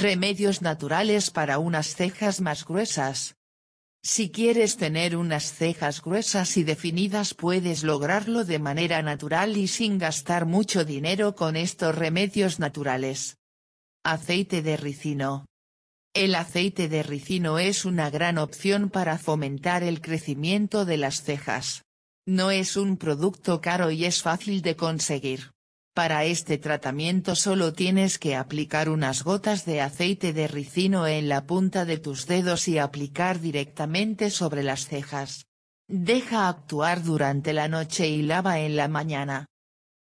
Remedios naturales para unas cejas más gruesas. Si quieres tener unas cejas gruesas y definidas puedes lograrlo de manera natural y sin gastar mucho dinero con estos remedios naturales. Aceite de ricino. El aceite de ricino es una gran opción para fomentar el crecimiento de las cejas. No es un producto caro y es fácil de conseguir. Para este tratamiento solo tienes que aplicar unas gotas de aceite de ricino en la punta de tus dedos y aplicar directamente sobre las cejas. Deja actuar durante la noche y lava en la mañana.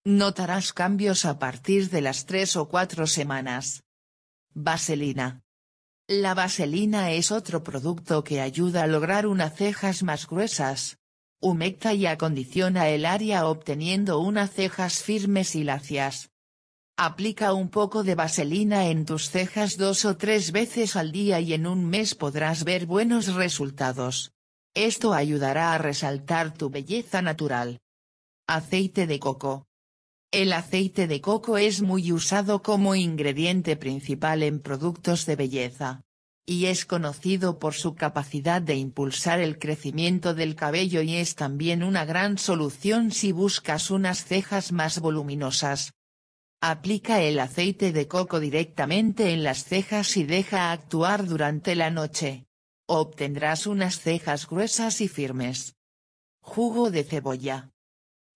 Notarás cambios a partir de las tres o cuatro semanas. Vaselina. La vaselina es otro producto que ayuda a lograr unas cejas más gruesas, Humecta y acondiciona el área obteniendo unas cejas firmes y lacias. Aplica un poco de vaselina en tus cejas dos o tres veces al día y en un mes podrás ver buenos resultados. Esto ayudará a resaltar tu belleza natural. Aceite de coco. El aceite de coco es muy usado como ingrediente principal en productos de belleza y es conocido por su capacidad de impulsar el crecimiento del cabello y es también una gran solución si buscas unas cejas más voluminosas. Aplica el aceite de coco directamente en las cejas y deja actuar durante la noche. Obtendrás unas cejas gruesas y firmes. Jugo de cebolla.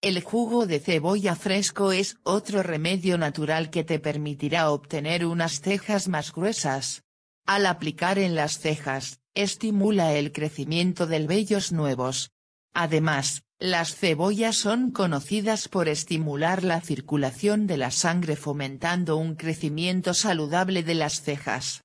El jugo de cebolla fresco es otro remedio natural que te permitirá obtener unas cejas más gruesas, al aplicar en las cejas, estimula el crecimiento del vellos nuevos. Además, las cebollas son conocidas por estimular la circulación de la sangre fomentando un crecimiento saludable de las cejas.